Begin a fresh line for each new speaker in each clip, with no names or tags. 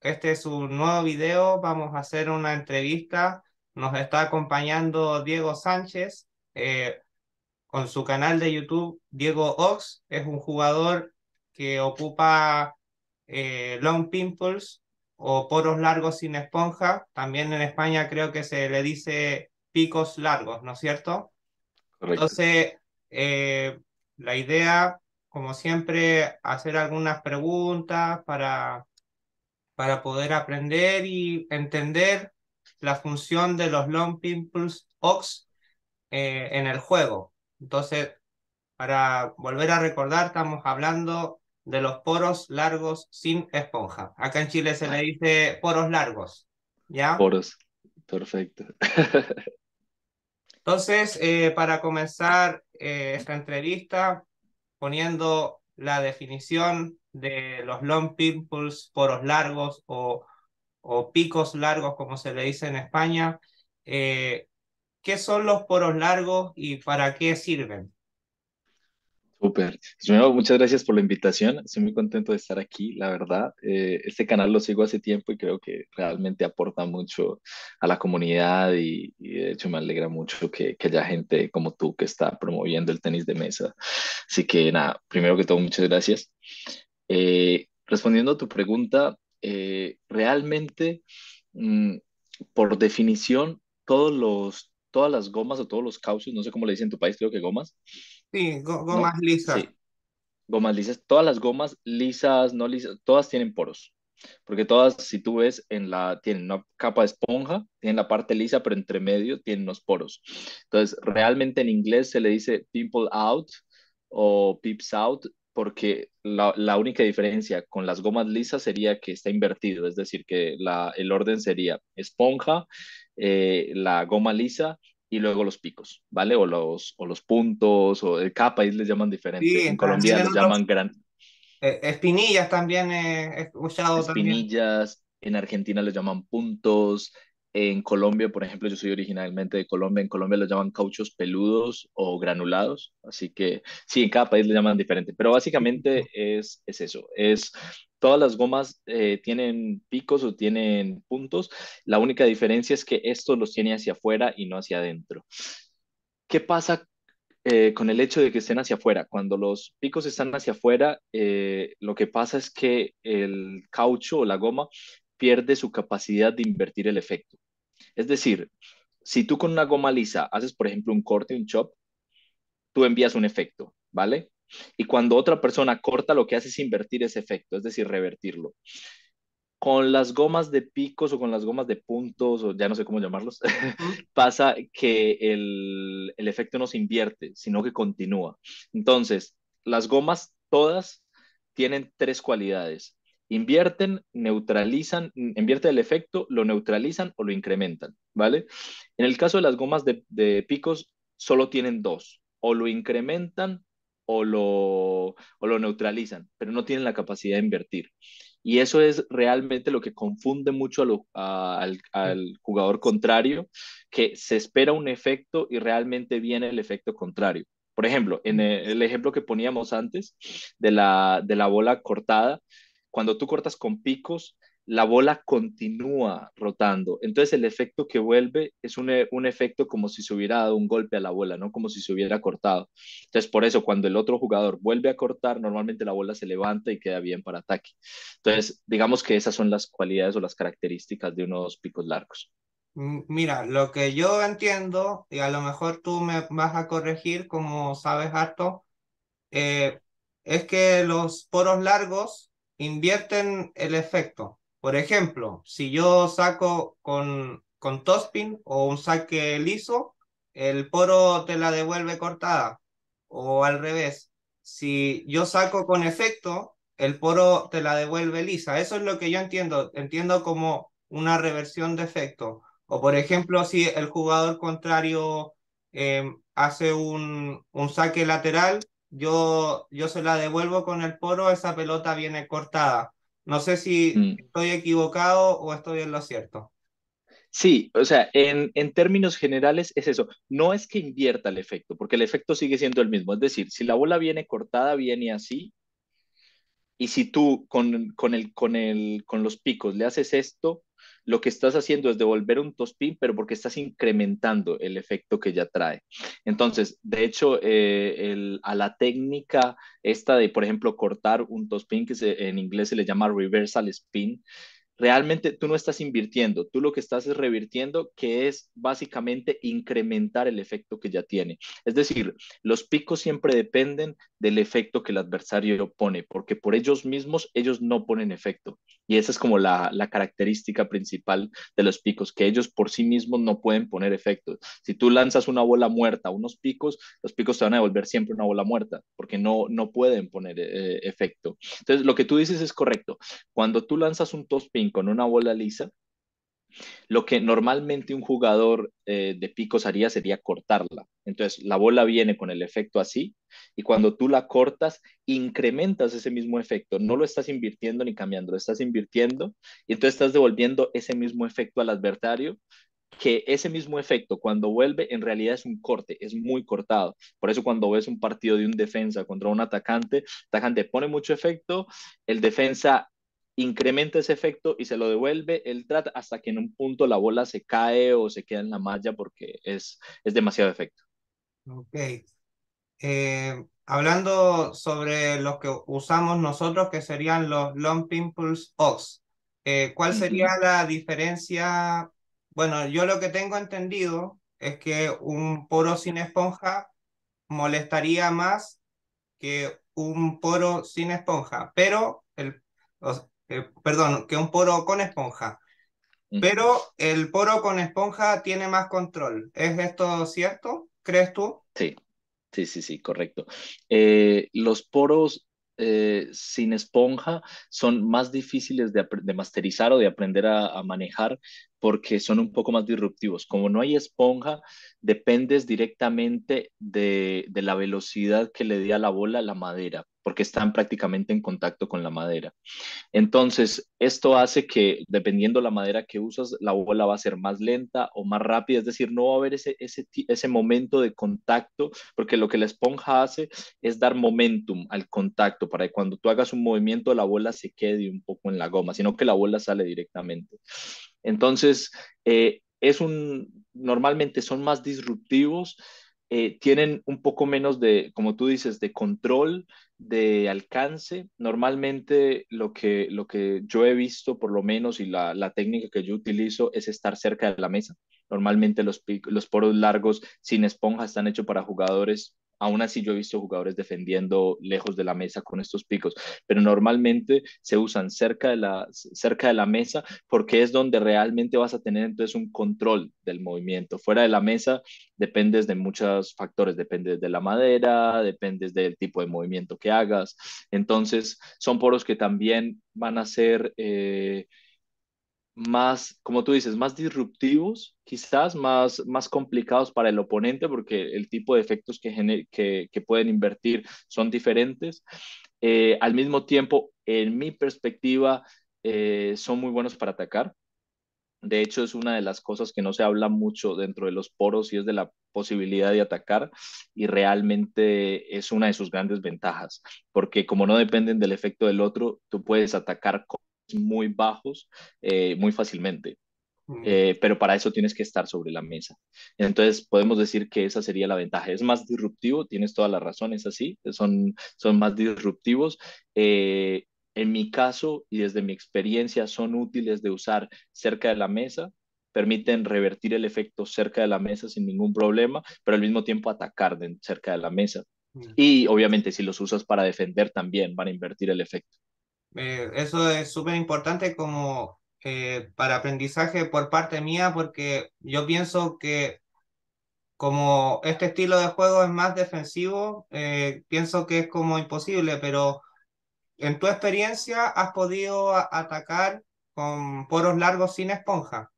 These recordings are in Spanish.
Este es un nuevo video. Vamos a hacer una entrevista. Nos está acompañando Diego Sánchez eh, con su canal de YouTube Diego Ox. Es un jugador que ocupa eh, long pimples o poros largos sin esponja. También en España creo que se le dice picos largos, ¿no es cierto? Entonces, eh, la idea como siempre, hacer algunas preguntas para, para poder aprender y entender la función de los Long Pimples Ox eh, en el juego. Entonces, para volver a recordar, estamos hablando de los poros largos sin esponja. Acá en Chile se le dice poros largos, ¿ya?
Poros, perfecto.
Entonces, eh, para comenzar eh, esta entrevista, poniendo la definición de los long pimples, poros largos o, picos largos, como se le dice en España. Eh, ¿Qué son los poros largos y para qué sirven?
Super, pues, Primero, muchas gracias por la invitación. Estoy muy contento de estar aquí, la verdad. Eh, este canal lo sigo hace tiempo y creo que realmente aporta mucho a la comunidad y, de hecho me alegra mucho que, haya gente como tú que está promoviendo el tenis de mesa. Así que nada, primero que todo, muchas gracias. Eh, respondiendo a tu pregunta, eh, realmente, mm, por definición, todos los, todas las gomas o todos los cauchos, no sé cómo le dicen en tu país, creo que gomas, Sí, gomas lisas. Gomas lisas. Todas las gomas lisas, no lisas, todas tienen poros. Porque todas, si tú ves, en la, tienen una capa de esponja, tienen la parte lisa, pero entre medio tienen los poros. Entonces, realmente en inglés se le dice pimple out o pips out, porque la, única diferencia con las gomas lisas sería que está invertido, es decir, que el orden sería esponja, eh, la goma lisa y luego los picos, ¿vale? O los, o los puntos, o el capa, ahí les llaman diferente. en Colombia les llaman gran. Eh, espinillas también eh, he escuchado. Espinillas, en Argentina les llaman puntos, en Colombia, por ejemplo, yo soy originalmente de Colombia, en Colombia lo llaman cauchos peludos o granulados, así que sí, en cada país le llaman diferente, pero básicamente es, es eso, es todas las gomas eh, tienen picos o tienen puntos, la única diferencia es que estos los tiene hacia afuera y no hacia adentro. ¿Qué pasa eh, con el hecho de que estén hacia afuera. Cuando los picos están hacia afuera, eh, lo que pasa es que el caucho o la goma pierde su capacidad de invertir el efecto. Es decir, si tú con una goma lisa haces, por ejemplo, un corte, un chop, tú envías un efecto, ¿vale? Y cuando otra persona corta, lo que hace es invertir ese efecto, es decir, revertirlo. Con las gomas de picos o con las gomas de puntos, o ya no sé cómo llamarlos, pasa que el, el efecto no se invierte, sino que continúa. Entonces, las gomas todas tienen tres cualidades invierten, neutralizan, invierte el efecto, lo neutralizan o lo incrementan, ¿vale? En el caso de las gomas de, picos, solo tienen dos, o lo incrementan o lo, lo neutralizan, pero no tienen la capacidad de invertir. Y eso es realmente lo que confunde mucho al, jugador contrario, que se espera un efecto y realmente viene el efecto contrario. Por ejemplo, en el, ejemplo que poníamos antes de la bola cortada, cuando tú cortas con picos, la bola continúa rotando. Entonces el efecto que vuelve es eh, un, efecto como si se hubiera dado un golpe a la bola, no como si se hubiera cortado. Entonces por eso cuando el otro jugador vuelve a cortar, normalmente la bola se levanta y queda bien para ataque. Entonces digamos que esas son las cualidades o las características de unos picos largos.
Mm, mira, lo que yo entiendo, y a lo mejor tú me vas a corregir como sabes harto, eh, es que los poros largos invierten el efecto. Por ejemplo, si yo saco con, con topspin o un saque liso, el poro te la devuelve cortada o al revés. Si yo saco con efecto, el poro te la devuelve lisa. Eso es lo que yo entiendo. Entiendo como una reversión de efecto. O por ejemplo, si el jugador contrario em, hace un, un saque lateral yo, yo se la devuelvo con el poro, esa pelota viene cortada. No sé si mm. estoy equivocado o estoy en lo cierto.
Sí, o sea, en, en, términos generales es eso. No es que invierta el efecto, porque el efecto sigue siendo el mismo. Es decir, si la bola viene cortada, viene así. Y si tú con, con, el, con, el, con los picos le haces esto, lo que estás haciendo es devolver un tospin, pero porque estás incrementando el efecto que ya trae. Entonces, de hecho, eh, a la técnica esta de, por ejemplo, cortar un tospin, que en inglés se le llama reversal spin, realmente tú no estás invirtiendo, tú lo que estás es revirtiendo, que es básicamente incrementar el efecto que ya tiene. Es decir, los picos siempre dependen del efecto que el adversario pone, porque por ellos mismos ellos no ponen efecto. Y esa es como la, característica principal de los picos, que ellos por sí mismos no pueden poner efecto. Si tú lanzas una bola muerta, unos picos, los picos te van a devolver siempre una bola muerta, porque no, no pueden poner eh, efecto. Entonces, lo que tú dices es correcto. Cuando tú lanzas un topspin con una bola lisa, lo que normalmente un jugador eh, de picos haría sería cortarla. Entonces, la bola viene con el efecto así y cuando tú la cortas, incrementas ese mismo efecto. No lo estás invirtiendo ni cambiando, lo estás invirtiendo y entonces estás devolviendo ese mismo efecto al adversario que ese mismo efecto cuando vuelve en realidad es un corte, es muy cortado. Por eso cuando ves un partido de un defensa contra un atacante, atacante pone mucho efecto, el defensa incrementa ese efecto y se lo devuelve, el trat hasta que en un punto la bola se cae o se queda en la malla porque es, es demasiado efecto.
Ok. Eh, hablando sobre los que usamos nosotros, que serían los Long Pimples Ox, eh, ¿cuál sería la diferencia? Bueno, yo lo que tengo entendido es que un poro sin esponja molestaría más que un poro sin esponja, pero el, eh, perdón, que un poro con esponja. Pero el poro con esponja tiene más control. ¿Es esto cierto?
¿Crees tú? Sí, sí, sí, sí, correcto. Eh, los poros eh, sin esponja son más difíciles de, masterizar o de aprender a, manejar porque son un poco más disruptivos. Como no hay esponja, dependes directamente de, la velocidad que le dé a la bola la madera, porque están prácticamente en contacto con la madera. Entonces, esto hace que, dependiendo la madera que usas, la bola va a ser más lenta o más rápida, es decir, no va a haber ese, ese momento de contacto, porque lo que la esponja hace es dar momentum al contacto, para que cuando tú hagas un movimiento, la bola se quede un poco en la goma, sino que la bola sale directamente. Entonces, eh, es un, normalmente son más disruptivos, eh, tienen un poco menos de, como tú dices, de control, de alcance. Normalmente lo que, yo he visto, por lo menos, y la, técnica que yo utilizo es estar cerca de la mesa. Normalmente los, los poros largos sin esponja están hechos para jugadores Aún así yo he visto jugadores defendiendo lejos de la mesa con estos picos, pero normalmente se usan cerca de la, cerca de la mesa porque es donde realmente vas a tener entonces un control del movimiento. Fuera de la mesa dependes de muchos factores, dependes de la madera, dependes del tipo de movimiento que hagas. Entonces son poros que también van a ser... Eh, más, como tú dices, más disruptivos, quizás más, más complicados para el oponente, porque el tipo de efectos que, que, pueden invertir son diferentes. Eh, al mismo tiempo, en mi perspectiva, eh, son muy buenos para atacar. De hecho, es una de las cosas que no se habla mucho dentro de los poros y es de la posibilidad de atacar y realmente es una de sus grandes ventajas, porque como no dependen del efecto del otro, tú puedes atacar con muy bajos eh, muy fácilmente. Mm. Eh, pero para eso tienes que estar sobre la mesa. Entonces podemos decir que esa sería la ventaja. Es más disruptivo, tienes toda la razón, es así, son, son más disruptivos. Eh, en mi caso y desde mi experiencia son útiles de usar cerca de la mesa, permiten revertir el efecto cerca de la mesa sin ningún problema, pero al mismo tiempo atacar de, cerca de la mesa. Mm. Y obviamente si los usas para defender también van a invertir el efecto.
Eh, eso es súper importante como eh, para aprendizaje por parte mía, porque yo pienso que como este estilo de juego es más defensivo, eh, pienso que es como imposible, pero en tu experiencia has podido atacar con poros largos sin esponja.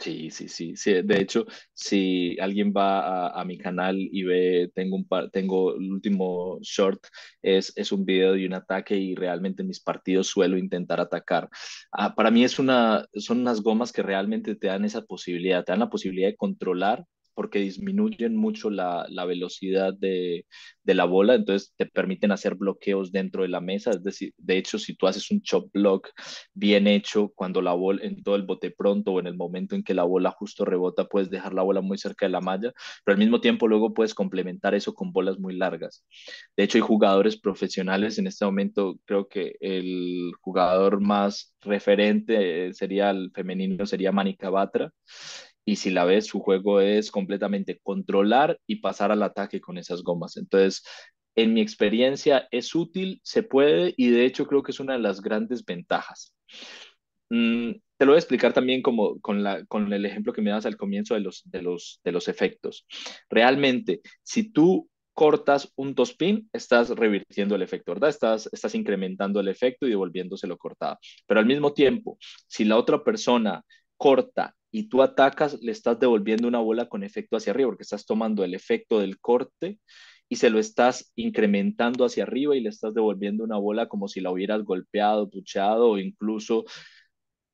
Sí, sí, sí, De hecho, si alguien va a, mi canal y ve, tengo un tengo el último short, es, es un video de un ataque y realmente en mis partidos suelo intentar atacar. Ah, para mí es una, son unas gomas que realmente te dan esa posibilidad, te dan la posibilidad de controlar porque disminuyen mucho la, la velocidad de, de, la bola, entonces te permiten hacer bloqueos dentro de la mesa, es decir, de hecho, si tú haces un chop block bien hecho, cuando la bola, en todo el bote pronto o en el momento en que la bola justo rebota, puedes dejar la bola muy cerca de la malla, pero al mismo tiempo luego puedes complementar eso con bolas muy largas. De hecho, hay jugadores profesionales en este momento, creo que el jugador más referente eh, sería el femenino, sería manica Batra, y si la ves, su juego es completamente controlar y pasar al ataque con esas gomas. Entonces, en mi experiencia, es útil, se puede y de hecho creo que es una de las grandes ventajas. Mm, te lo voy a explicar también como con, el ejemplo que me das al comienzo de los, de los, de los efectos. Realmente, si tú cortas un 2-pin, estás revirtiendo el efecto, ¿verdad? Estás, estás incrementando el efecto y devolviéndoselo cortado. Pero al mismo tiempo, si la otra persona corta y tú atacas, le estás devolviendo una bola con efecto hacia arriba, porque estás tomando el efecto del corte y se lo estás incrementando hacia arriba y le estás devolviendo una bola como si la hubieras golpeado, duchado, o incluso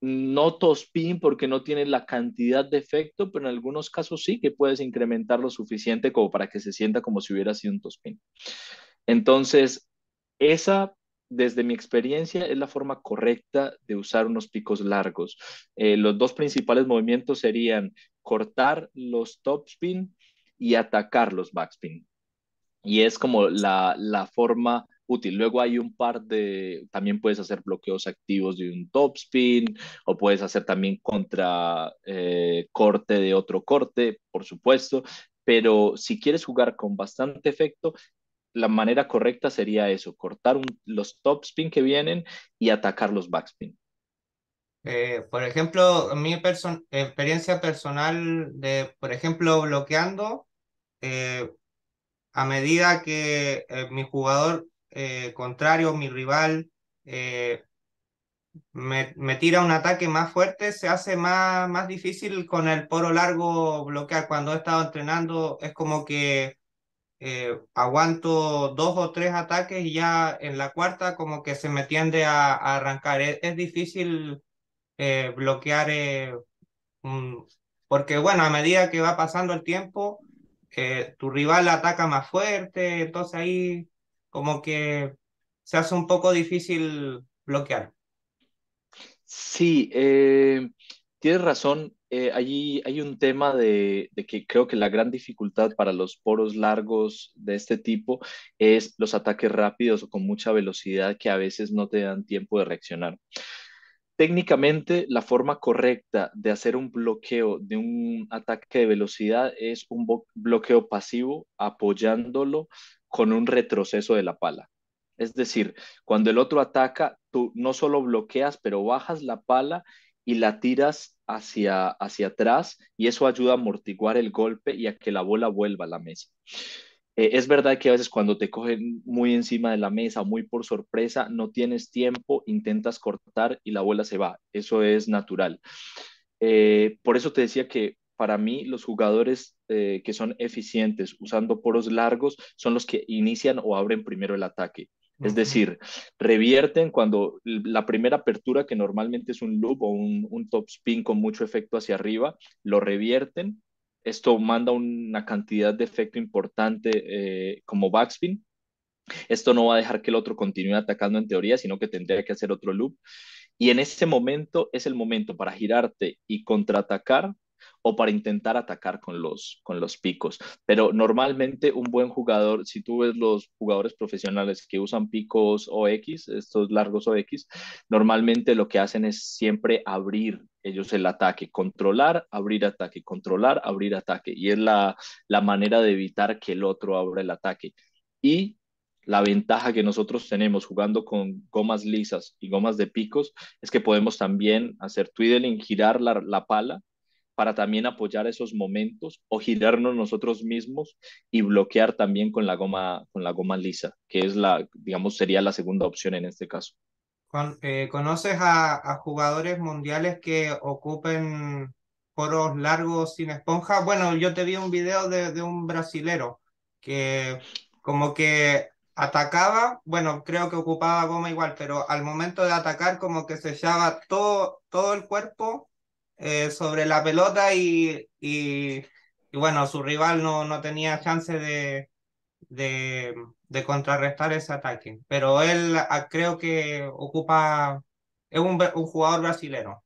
no tospin porque no tienes la cantidad de efecto, pero en algunos casos sí que puedes incrementar lo suficiente como para que se sienta como si hubiera sido un tospin. Entonces, esa desde mi experiencia, es la forma correcta de usar unos picos largos. Eh, los dos principales movimientos serían cortar los topspin y atacar los backspin. Y es como la, forma útil. Luego hay un par de, también puedes hacer bloqueos activos de un topspin o puedes hacer también contra eh, corte de otro corte, por supuesto. Pero si quieres jugar con bastante efecto, la manera correcta sería eso, cortar los topspin que vienen y atacar los backspin.
Eh, por ejemplo, mi experiencia personal de, por ejemplo, bloqueando, eh, a medida que eh, mi jugador contrario, mi rival, me, tira un ataque más fuerte, se hace más, más difícil con el poro largo bloquear. Cuando he estado entrenando, es como que eh, aguanto dos o tres ataques y ya en la cuarta como que se me tiende a, arrancar. E-, es, difícil eh, bloquear, eh, porque bueno, a medida que va pasando el tiempo, tu rival ataca más fuerte, entonces ahí como que se hace un poco difícil bloquear.
Sí, eh, Tienes razón, eh, allí hay un tema de, de, que creo que la gran dificultad para los poros largos de este tipo es los ataques rápidos o con mucha velocidad que a veces no te dan tiempo de reaccionar. Técnicamente, la forma correcta de hacer un bloqueo de un ataque de velocidad es un bloqueo pasivo apoyándolo con un retroceso de la pala. Es decir, cuando el otro ataca, tú no solo bloqueas, pero bajas la pala y la tiras hacia, hacia atrás y eso ayuda a amortiguar el golpe y a que la bola vuelva a la mesa. Eh, es verdad que a veces cuando te cogen muy encima de la mesa, muy por sorpresa, no tienes tiempo, intentas cortar y la bola se va. Eso es natural. Eh, por eso te decía que para mí los jugadores eh, que son eficientes usando poros largos son los que inician o abren primero el ataque. Es decir, revierten cuando la primera apertura, que normalmente es un loop o un, topspin top spin con mucho efecto hacia arriba, lo revierten. Esto manda una cantidad de efecto importante eh, como backspin. Esto no va a dejar que el otro continúe atacando en teoría, sino que tendría que hacer otro loop. Y en ese momento es el momento para girarte y contraatacar o para intentar atacar con los, con los picos. Pero normalmente un buen jugador, si tú ves los jugadores profesionales que usan picos o X estos largos o X normalmente lo que hacen es siempre abrir ellos el ataque, controlar, abrir ataque, controlar, abrir ataque. Y es la, manera de evitar que el otro abra el ataque. Y la ventaja que nosotros tenemos jugando con gomas lisas y gomas de picos es que podemos también hacer twiddling, girar la, la, pala para también apoyar esos momentos o girarnos nosotros mismos y bloquear también con la goma, con la goma lisa, que es la, digamos, sería la segunda opción en este caso.
Eh, ¿conoces a, jugadores mundiales que ocupen poros largos sin esponja? Bueno, yo te vi un video de, un brasilero que como que atacaba, bueno, creo que ocupaba goma igual, pero al momento de atacar como que sellaba todo, todo el cuerpo eh, sobre la pelota y, bueno, su rival no, no tenía chance de, de, contrarrestar ese ataque. Pero él ah, creo que ocupa, es un, jugador brasilero.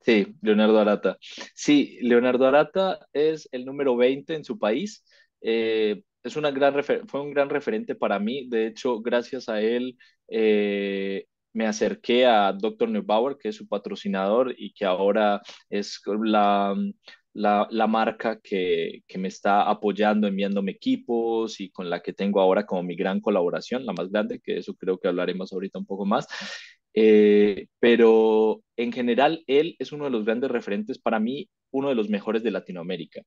Sí, Leonardo Arata. Sí, Leonardo Arata es el número 20 en su país. Eh, es una gran fue un gran referente para mí. De hecho, gracias a él eh, me acerqué a Dr. Neubauer, que es su patrocinador y que ahora es la, la, marca que, me está apoyando, enviándome equipos y con la que tengo ahora como mi gran colaboración, la más grande, que eso creo que hablaremos ahorita un poco más. Eh, pero en general, él es uno de los grandes referentes para mí, uno de los mejores de Latinoamérica.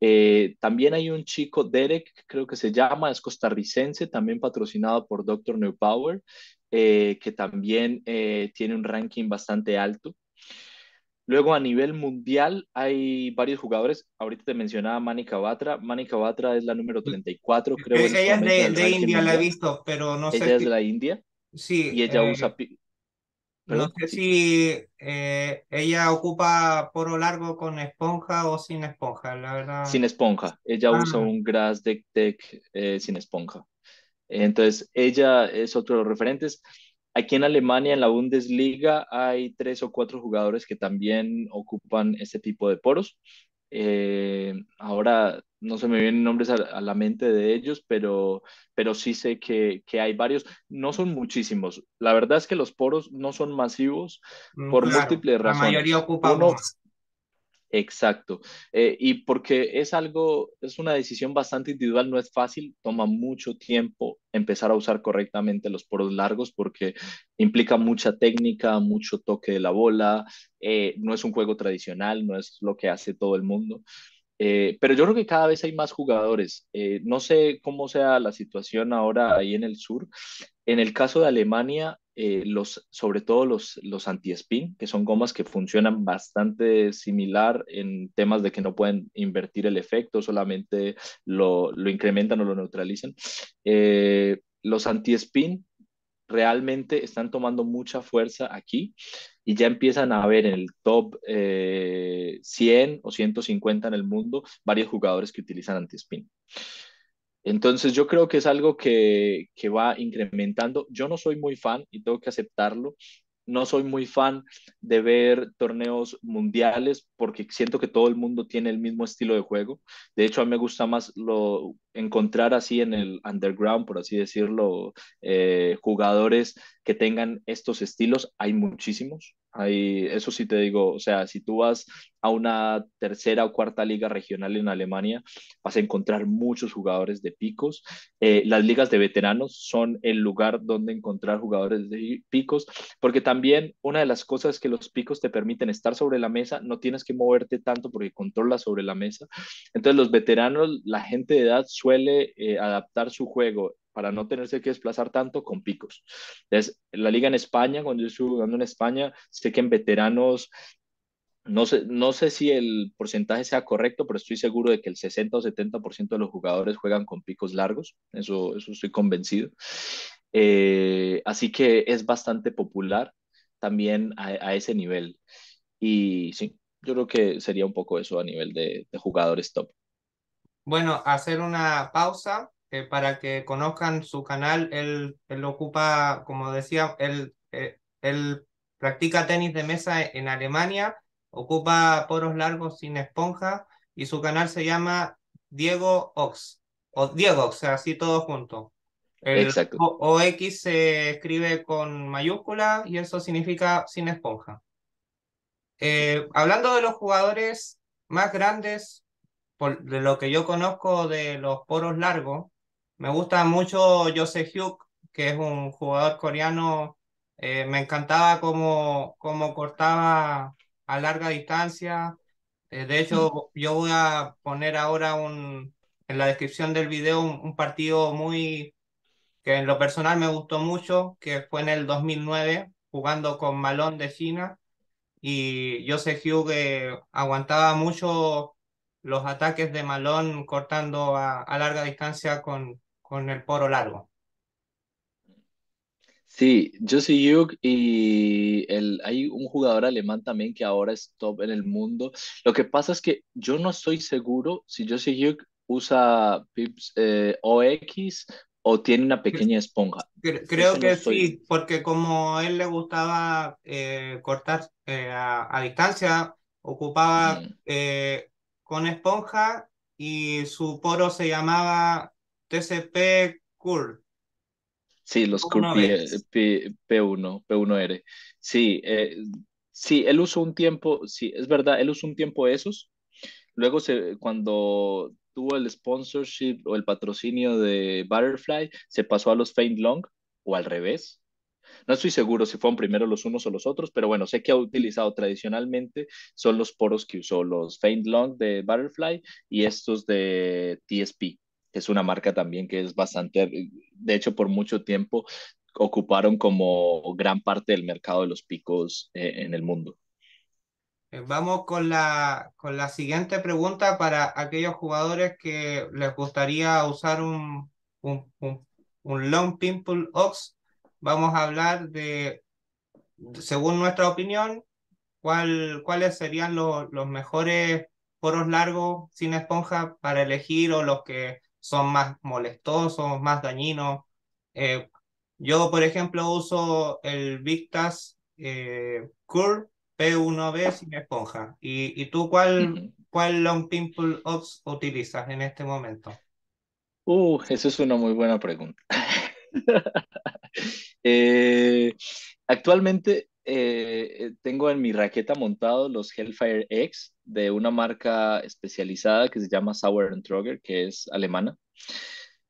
Eh, también hay un chico, Derek, creo que se llama, es costarricense, también patrocinado por Dr. Neubauer. Eh, que también eh, tiene un ranking bastante alto. Luego a nivel mundial hay varios jugadores. Ahorita te mencionaba Mani Batra. Mani Batra es la número 34, creo. Eh, ella es este de, India, la he visto,
pero no sé. Ella es de la
India. Sí. Y ella usa... No
sé si ella ocupa poro largo con esponja o sin esponja, la verdad. Sin
esponja. Ella ah. usa un grass deck, tech sin esponja. Entonces, ella es otro de los referentes. Aquí en Alemania, en la Bundesliga, hay tres o cuatro jugadores que también ocupan este tipo de poros. Eh, ahora no se me vienen nombres a, la mente de ellos, pero, pero sí sé que, hay varios. No son muchísimos. La verdad es que los poros no son masivos por mm, múltiples razones. La mayoría ocupa Exacto. Eh, y porque es algo, es una decisión bastante individual, no es fácil, toma mucho tiempo empezar a usar correctamente los poros largos porque implica mucha técnica, mucho toque de la bola, eh, no es un juego tradicional, no es lo que hace todo el mundo. Eh, pero yo creo que cada vez hay más jugadores. no sé cómo sea la situación ahora ahí en el sur, en el caso de Alemania, eh, los, sobre todo los, los anti-spin, que son gomas que funcionan bastante similar en temas de que no pueden invertir el efecto, solamente lo, lo incrementan o lo neutralizan. Eh, los anti-spin realmente están tomando mucha fuerza aquí y ya empiezan a ver en el top 100 eh, o 150 en el mundo varios jugadores que utilizan anti-spin. Entonces yo creo que es algo que, va incrementando. Yo no soy muy fan y tengo que aceptarlo. No soy muy fan de ver torneos mundiales porque siento que todo el mundo tiene el mismo estilo de juego. De hecho, a mí me gusta más lo, encontrar así en el underground, por así decirlo, eh, jugadores que tengan estos estilos. Hay muchísimos, eso sí te digo, o sea, si tú vas a una tercera o cuarta liga regional en Alemania, vas a encontrar muchos jugadores de picos. Eh, las ligas de veteranos son el lugar donde encontrar jugadores de picos, porque también una de las cosas que los picos te permiten estar sobre la mesa, no tienes que moverte tanto porque controlas sobre la mesa. Entonces los veteranos, la gente de edad suele eh, adaptar su juego para no tenerse que desplazar tanto con picos. Entonces, la liga en España, cuando yo estuve jugando en España, sé que en veteranos, no sé, no sé si el porcentaje sea correcto, pero estoy seguro de que el 60 o 70% de los jugadores juegan con picos largos, eso, eso estoy convencido. Eh, así que es bastante popular también a, ese nivel. Y sí, yo creo que sería un poco eso a nivel de jugadores top.
Bueno, hacer una pausa eh, para que conozcan su canal, él, él ocupa, como decía, él, eh, él practica tenis de mesa en Alemania, ocupa poros largos sin esponja y su canal se llama Diego Ox, o Diego Ox, así todo junto. O x se escribe con mayúscula y eso significa sin esponja. Eh, hablando de los jugadores más grandes, por, de lo que yo conozco de los poros largos, me gusta mucho Jose Hyuk, que es un jugador coreano. Eh, me encantaba cómo, cortaba a larga distancia. Eh, de hecho, mm. yo voy a poner ahora un, en la descripción del video un, partido muy que en lo personal me gustó mucho, que fue en el 2009, jugando con Malón de China. Y Jose Hugh eh, aguantaba mucho los ataques de Malón cortando a larga distancia con, con el poro largo.
Sí, Josie Yuk y el, hay un jugador alemán también que ahora es top en el mundo. Lo que pasa es que yo no estoy seguro si Josie Yuk usa pips eh, OX o tiene una pequeña esponja.
Creo que sí, porque como él le gustaba eh, cortar eh, a, distancia, ocupaba con esponja y su poro se llamaba TCP CURL.
Sí, los CURL P, 1 P1R. Sí, eh, sí, él usó un tiempo, sí, es verdad, él usó un tiempo esos. Luego, se, cuando tuvo el sponsorship o el patrocinio de Butterfly, se pasó a los Faint Long o al revés. No estoy seguro si fueron primero los unos o los otros, pero bueno, sé que ha utilizado tradicionalmente son los poros que usó los Faint Long de Butterfly y estos de TSP es una marca también que es bastante, eh, de hecho por mucho tiempo ocuparon como gran parte del mercado de los picos eh, en el mundo.
Eh, vamos con la, con la siguiente pregunta para aquellos jugadores que les gustaría usar un, un, un, long pimple ox. Vamos a hablar de, según nuestra opinión, cuál, cuáles serían los mejores foros largos sin esponja para elegir o los que son más molestosos, más dañinos. Eh, yo, por ejemplo, uso el Victas eh, Curl P1B sin esponja. ¿Y, tú cuál, cuál Long Pimple Ops utilizas en este momento?
Uh, eso es una muy buena pregunta. Eh, actualmente eh, eh, tengo en mi raqueta montados los Hellfire X de una marca especializada que se llama Sauer Trogger, que es alemana.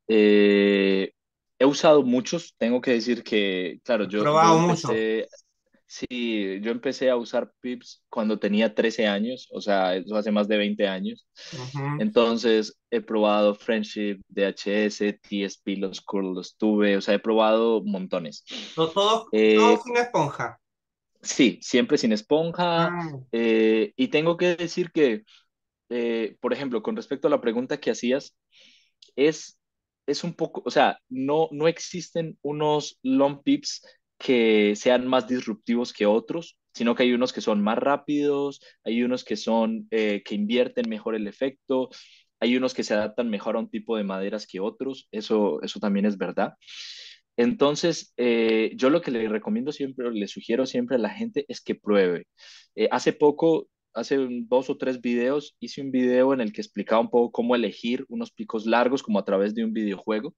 Eh, he usado muchos, tengo que decir que, claro, yo, Probado empecé, Sí, yo empecé a usar pips cuando tenía 13 años, o sea, eso hace más de 20 años. Entonces, he probado Friendship, DHS, TSP, los Curl, los tuve, o sea, he probado montones. Todos todo, una esponja. Sí, siempre sin esponja. Ah. Eh, y tengo que decir que, eh, por ejemplo, con respecto a la pregunta que hacías, es, es un poco, o sea, no, no existen unos long pips que sean más disruptivos que otros, sino que hay unos que son más rápidos, hay unos que son, eh, que invierten mejor el efecto, hay unos que se adaptan mejor a un tipo de maderas que otros, eso, eso también es verdad. Entonces, eh, yo lo que le recomiendo siempre, le sugiero siempre a la gente es que pruebe. Eh, hace poco, hace dos o tres videos, hice un video en el que explicaba un poco cómo elegir unos picos largos como a través de un videojuego.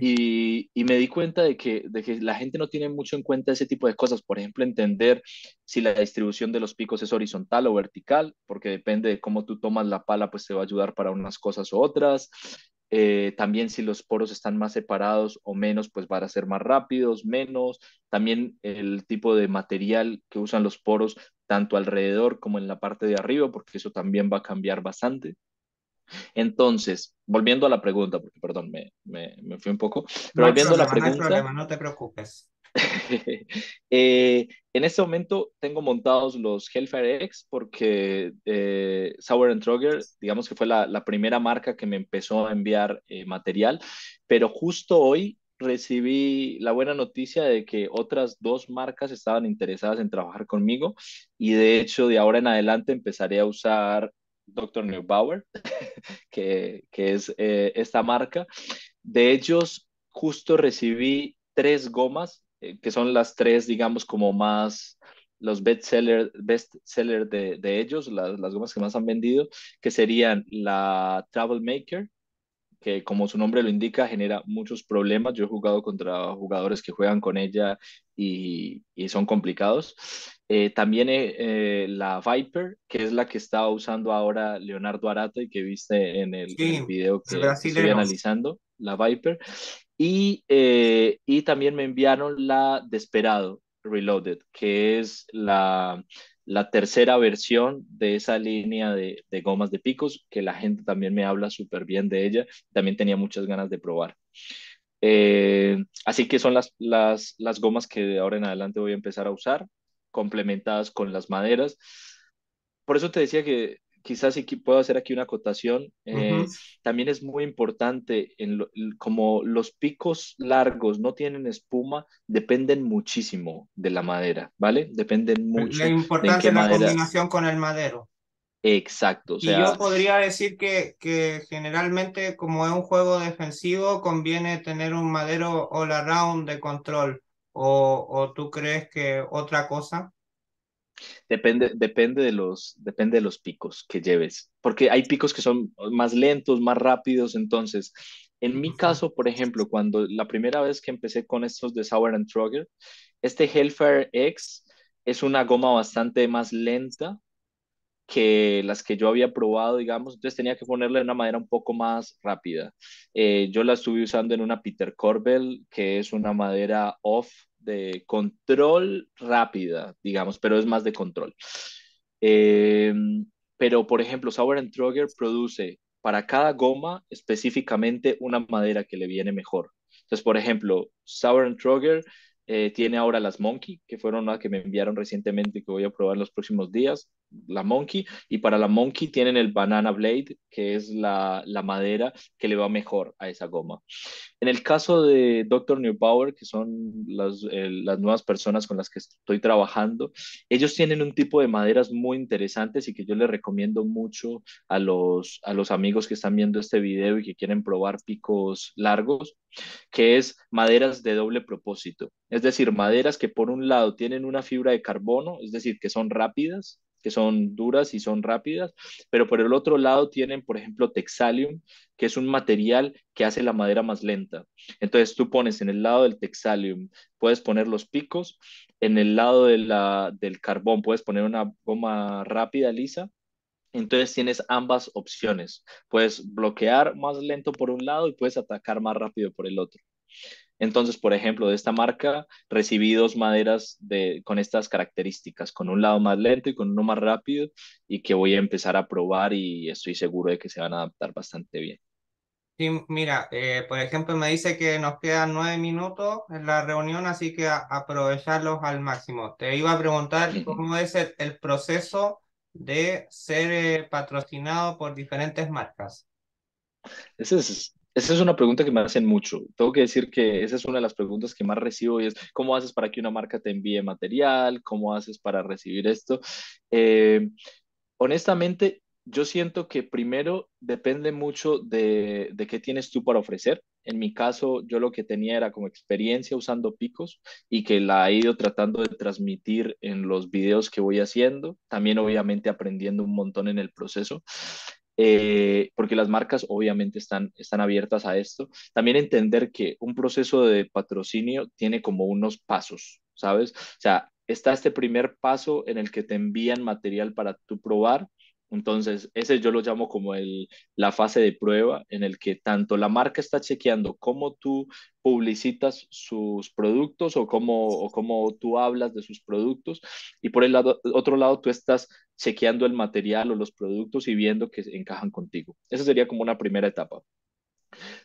Y, me di cuenta de que, de que la gente no tiene mucho en cuenta ese tipo de cosas. Por ejemplo, entender si la distribución de los picos es horizontal o vertical, porque depende de cómo tú tomas la pala, pues te va a ayudar para unas cosas u otras. Eh, también si los poros están más separados o menos, pues van a ser más rápidos, menos. También el tipo de material que usan los poros, tanto alrededor como en la parte de arriba, porque eso también va a cambiar bastante. Entonces, volviendo a la pregunta, porque perdón, me, fui un poco, volviendo a la pregunta...
no te preocupes.
Eh, en este momento tengo montados los Hellfire X porque eh, Sauer troger digamos que fue la, primera marca que me empezó a enviar eh, material, pero justo hoy recibí la buena noticia de que otras dos marcas estaban interesadas en trabajar conmigo y de hecho de ahora en adelante empezaré a usar Dr. Neubauer, que, es eh, esta marca. De ellos justo recibí tres gomas eh, que son las tres, digamos, como más los bestsellers best seller de, ellos, las, las gomas que más han vendido, que serían la Travelmaker, que como su nombre lo indica genera muchos problemas. Yo he jugado contra jugadores que juegan con ella y, son complicados. Eh, también eh, la Viper, que es la que estaba usando ahora Leonardo Arata y que viste en el, video que estoy analizando, la Viper. Eh, y, también me enviaron la Desperado Reloaded, que es la, tercera versión de esa línea de, gomas de picos, que la gente también me habla súper bien de ella, también tenía muchas ganas de probar. Eh, así que son las, las, las gomas que de ahora en adelante voy a empezar a usar, complementadas con las maderas. Por eso te decía que quizás sí puedo hacer aquí una acotación. Eh, también es muy importante, en como los picos largos no tienen espuma, dependen muchísimo de la madera, ¿vale? Dependen mucho. La importancia de, la combinación con el madero. Exacto. y yo podría decir
que, generalmente, como es un juego defensivo, conviene tener un madero all around de control. ¿O, o tú crees que otra cosa?
Depende, depende, de los, depende de los picos que lleves, porque hay picos que son más lentos, más rápidos, entonces, en mi caso, por ejemplo, cuando la primera vez que empecé con estos de Sauer and Trogger, este Hellfire X es una goma bastante más lenta que las que yo había probado, digamos, entonces tenía que ponerle una madera un poco más rápida. Eh, yo la estuve usando en una Peter Corbel, que es una madera off, de control rápida, digamos, pero es más de control. Eh, pero, por ejemplo, Sauer Trogger produce para cada goma específicamente una madera que le viene mejor. Entonces, por ejemplo, Sauer Trogger eh, tiene ahora las Monkey, que fueron las que me enviaron recientemente y que voy a probar en los próximos días la Monkey, y para la Monkey tienen el Banana Blade, que es la, la madera que le va mejor a esa goma. En el caso de Dr. Neubauer, que son las, las nuevas personas con las que estoy trabajando, ellos tienen un tipo de maderas muy interesantes y que yo les recomiendo mucho a los, a los amigos que están viendo este video y que quieren probar picos largos, que es maderas de doble propósito. Es decir, maderas que por un lado tienen una fibra de carbono, es decir, que son rápidas, que son duras y son rápidas, pero por el otro lado tienen, por ejemplo, Texalium, que es un material que hace la madera más lenta. Entonces tú pones en el lado del Texalium, puedes poner los picos, en el lado de la, del carbón puedes poner una goma rápida, lisa, entonces tienes ambas opciones. Puedes bloquear más lento por un lado y puedes atacar más rápido por el otro. Entonces, por ejemplo, de esta marca recibí dos maderas de, con estas características, con un lado más lento y con uno más rápido, y que voy a empezar a probar y estoy seguro de que se van a adaptar bastante bien.
Sí, mira, eh, por ejemplo, me dice que nos quedan nueve minutos en la reunión, así que aprovecharlos al máximo. Te iba a preguntar cómo es el, el proceso de ser eh, patrocinado por diferentes
marcas. Eso es esa es una pregunta que me hacen mucho. Tengo que decir que esa es una de las preguntas que más recibo y es, ¿cómo haces para que una marca te envíe material? ¿Cómo haces para recibir esto? Eh, honestamente, yo siento que primero depende mucho de, de, qué tienes tú para ofrecer. En mi caso, yo lo que tenía era como experiencia usando picos y que la he ido tratando de transmitir en los videos que voy haciendo, también obviamente aprendiendo un montón en el proceso. Eh, porque las marcas obviamente están, están abiertas a esto. También entender que un proceso de patrocinio tiene como unos pasos, ¿sabes? O sea, está este primer paso en el que te envían material para tú probar, entonces, ese yo lo llamo como la fase de prueba en el que tanto la marca está chequeando cómo tú publicitas sus productos o cómo, tú hablas de sus productos y por el otro lado tú estás chequeando el material o los productos y viendo que encajan contigo. Esa sería como una primera etapa.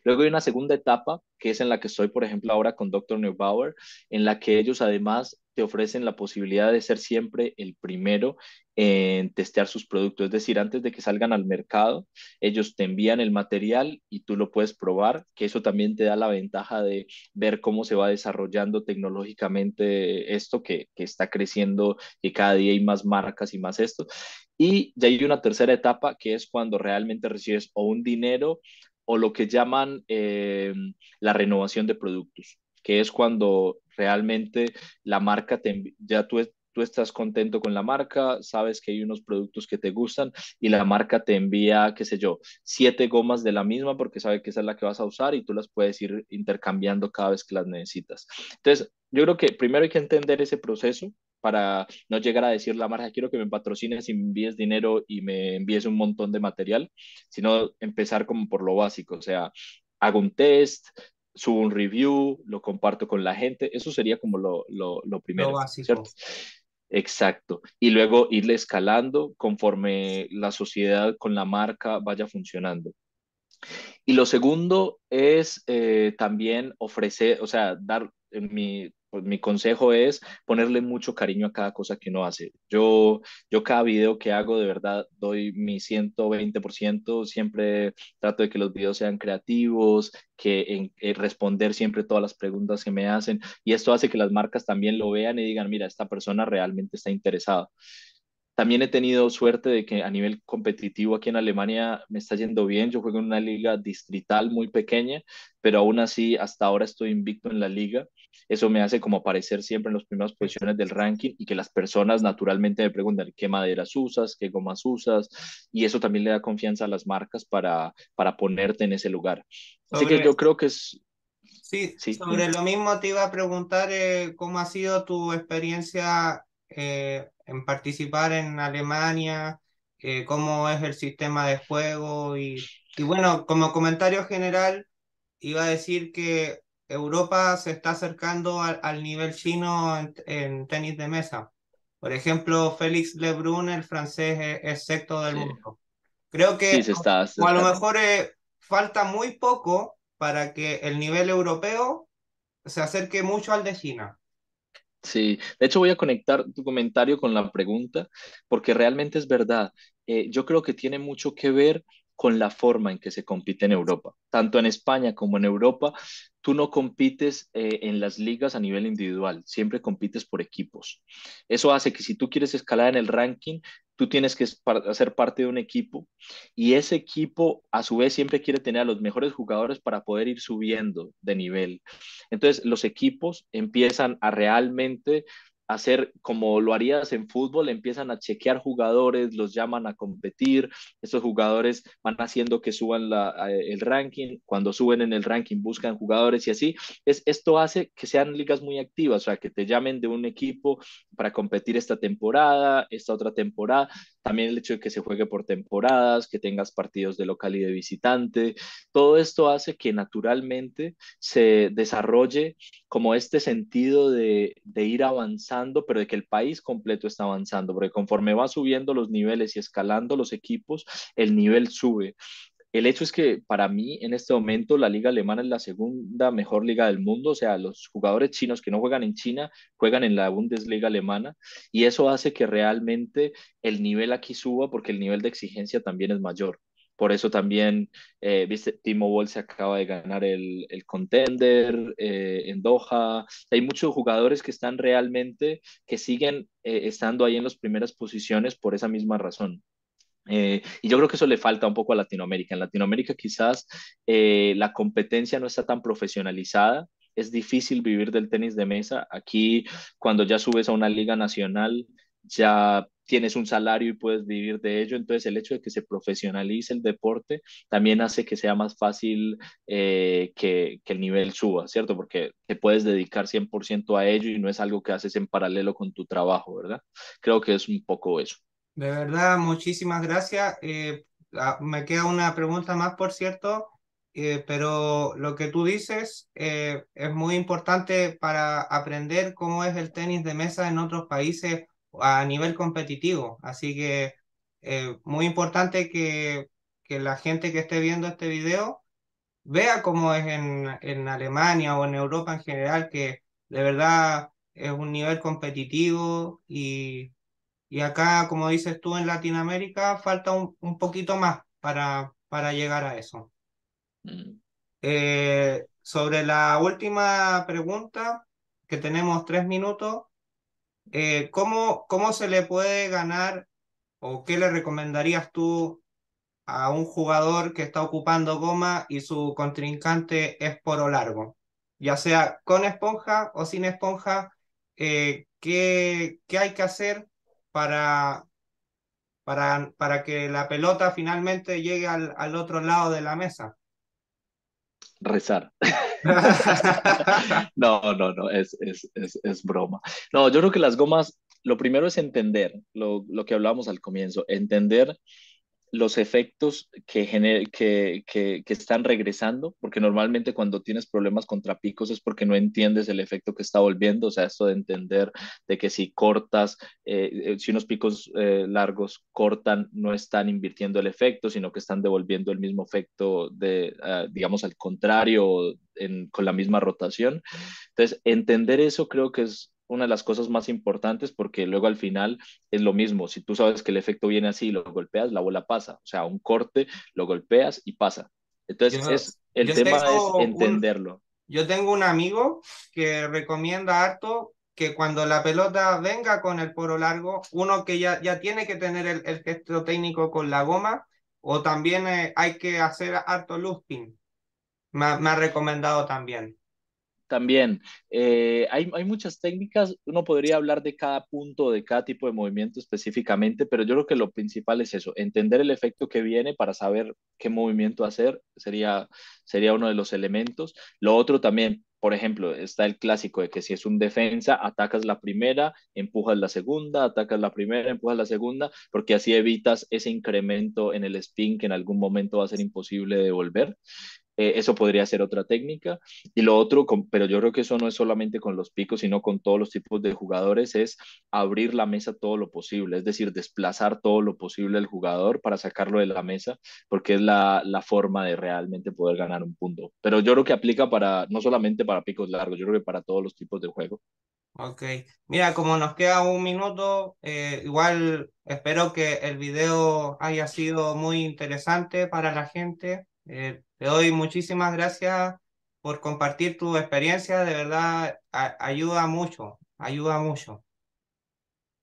Luego hay una segunda etapa, que es en la que estoy, por ejemplo, ahora con Dr. Neubauer, en la que ellos además te ofrecen la posibilidad de ser siempre el primero en testear sus productos. Es decir, antes de que salgan al mercado, ellos te envían el material y tú lo puedes probar, que eso también te da la ventaja de ver cómo se va desarrollando tecnológicamente esto que, está creciendo, que cada día hay más marcas y más esto. Y ya hay una tercera etapa, que es cuando realmente recibes o un dinero o lo que llaman eh, la renovación de productos, que es cuando realmente la marca te, ya tú, tú estás contento con la marca, sabes que hay unos productos que te gustan y la marca te envía, qué sé yo, siete gomas de la misma porque sabe que esa es la que vas a usar y tú las puedes ir intercambiando cada vez que las necesitas. Entonces, yo creo que primero hay que entender ese proceso para no llegar a decir la marca, quiero que me patrocines y me envíes dinero y me envíes un montón de material, sino empezar como por lo básico, o sea, hago un test, subo un review, lo comparto con la gente, eso sería como lo, lo, primero. Lo Exacto. Y luego irle escalando conforme la sociedad con la marca vaya funcionando. Y lo segundo es eh, también ofrecer, o sea, dar, mi, pues mi consejo es ponerle mucho cariño a cada cosa que uno hace. Yo, yo cada video que hago, de verdad, doy mi 120%, siempre trato de que los videos sean creativos, que en, eh, responder siempre todas las preguntas que me hacen, y esto hace que las marcas también lo vean y digan, mira, esta persona realmente está interesada. También he tenido suerte de que a nivel competitivo aquí en Alemania me está yendo bien. Yo juego en una liga distrital muy pequeña, pero aún así hasta ahora estoy invicto en la liga. Eso me hace como aparecer siempre en las primeras posiciones del ranking y que las personas naturalmente me preguntan qué maderas usas, qué gomas usas, y eso también le da confianza a las marcas para, para ponerte en ese lugar. Así que yo creo que es, Sí, sí, sobre lo
mismo te iba a preguntar eh, cómo ha sido tu experiencia eh, en participar en Alemania, eh, cómo es el sistema de juego y, bueno, como comentario general, iba a decir que Europa se está acercando al, nivel chino en, tenis de mesa. Por ejemplo, Félix Lebrun, el francés, e, es, sexto del mundo. Creo que, a lo mejor eh, falta muy poco para que el nivel europeo se acerque mucho al de China.
Sí, de hecho voy a conectar tu comentario con la pregunta, porque realmente es verdad. Eh, yo creo que tiene mucho que ver con la forma en que se compite en Europa. Tanto en España como en Europa, tú no compites eh, en las ligas a nivel individual, siempre compites por equipos. Eso hace que si tú quieres escalar en el ranking, tú tienes que ser parte de un equipo y ese equipo a su vez siempre quiere tener a los mejores jugadores para poder ir subiendo de nivel. Entonces los equipos empiezan a realmente hacer como lo harías en fútbol, empiezan a chequear jugadores, los llaman a competir, esos jugadores van haciendo que suban el ranking, cuando suben en el ranking buscan jugadores y así. Es, esto hace que sean ligas muy activas, o sea, que te llamen de un equipo para competir esta temporada, esta otra temporada, también el hecho de que se juegue por temporadas, que tengas partidos de local y de visitante, todo esto hace que naturalmente se desarrolle como este sentido de ir avanzando pero de que el país completo está avanzando, porque conforme va subiendo los niveles y escalando los equipos, el nivel sube. El hecho es que para mí en este momento la liga alemana es la segunda mejor liga del mundo, o sea, los jugadores chinos que no juegan en China juegan en la Bundesliga alemana y eso hace que realmente el nivel aquí suba porque el nivel de exigencia también es mayor. Por eso también, eh, viste, se acaba de ganar el, contender eh, en Doha. Hay muchos jugadores que están realmente, que siguen eh, estando ahí en las primeras posiciones por esa misma razón. Eh, y yo creo que eso le falta un poco a Latinoamérica. En Latinoamérica quizás la competencia no está tan profesionalizada. Es difícil vivir del tenis de mesa. Aquí, cuando ya subes a una liga nacional, ya tienes un salario y puedes vivir de ello. Entonces, el hecho de que se profesionalice el deporte también hace que sea más fácil eh, que, el nivel suba, ¿cierto? Porque te puedes dedicar 100% a ello y no es algo que haces en paralelo con tu trabajo, ¿verdad? Creo que es un poco eso.
De verdad, muchísimas gracias. Eh, me queda una pregunta más, por cierto. Eh, pero lo que tú dices es muy importante para aprender cómo es el tenis de mesa en otros países a nivel competitivo. Así que eh, muy importante que, que, la gente que esté viendo este video vea cómo es en, Alemania o en Europa en general, que de verdad es un nivel competitivo y, y acá, como dices tú, en Latinoamérica falta un, poquito más para, para llegar a eso. Mm. Eh, sobre la última pregunta, que tenemos tres minutos, eh, ¿cómo, se le puede ganar o qué le recomendarías tú a un jugador que está ocupando goma y su contrincante es poro largo? Ya sea con esponja o sin esponja, eh, ¿qué, ¿qué hay que hacer para, para, para, que la pelota finalmente llegue al, al otro lado de la mesa?
Rezar. no, no, no, es, es, es, es, broma. No, yo creo que las gomas, lo primero es entender lo, lo que hablábamos al comienzo, entender los efectos que, que, están regresando, porque normalmente cuando tienes problemas contra picos es porque no entiendes el efecto que está volviendo, o sea, esto de entender de que si cortas, eh, eh, si unos picos eh, largos cortan, no están invirtiendo el efecto, sino que están devolviendo el mismo efecto de, ah, digamos, al contrario, con la misma rotación. Entonces, entender eso creo que es una de las cosas más importantes porque luego al final es lo mismo. Si tú sabes que el efecto viene así y lo golpeas, la bola pasa. O sea, un corte, lo golpeas y pasa. Entonces, es, el tema es entenderlo.
yo tengo un amigo que recomienda harto que cuando la pelota venga con el poro largo, uno que ya, ya tiene que tener el, gesto técnico con la goma, o también eh, hay que
hacer harto looping. me ha recomendado también también. Eh, hay, muchas técnicas, uno podría hablar de cada punto, de cada tipo de movimiento específicamente, pero yo creo que lo principal es eso, entender el efecto que viene para saber qué movimiento hacer sería, sería uno de los elementos. Lo otro también, por ejemplo, está el clásico de que si es un defensa, atacas la primera, empujas la segunda, atacas la primera, empujas la segunda, porque así evitas ese incremento en el spin que en algún momento va a ser imposible devolver. Eh, eso podría ser otra técnica. Y lo otro, pero yo creo que eso no es solamente con los picos, sino con todos los tipos de jugadores, es abrir la mesa todo lo posible, es decir, desplazar todo lo posible al jugador para sacarlo de la mesa, porque es la, forma de realmente poder ganar un punto. Pero yo creo que aplica para, no solamente para picos largos, yo creo que para todos los tipos de juego.
Ok, mira, como nos queda un minuto, eh, igual espero que el video haya sido muy interesante para la gente. Eh, te doy muchísimas gracias por compartir tu experiencia, de verdad ayuda mucho, ayuda mucho.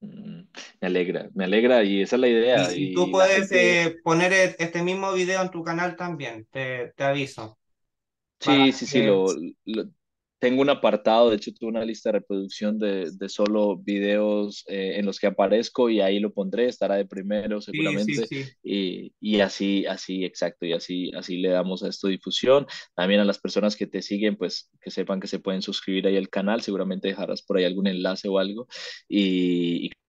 Mm, me alegra, me alegra y esa es la idea. Y, tú puedes eh,
poner e, este mismo video en tu canal también, te, aviso.
Sí, sí, sí, lo, lo, tengo un apartado, de hecho tuve una lista de reproducción de, solo videos eh, en los que aparezco y ahí lo pondré, estará de primero seguramente. Y, así, así, exacto, y así, así le damos a esto difusión. También a las personas que te siguen, pues que sepan que se pueden suscribir ahí al canal, seguramente dejarás por ahí algún enlace o algo. y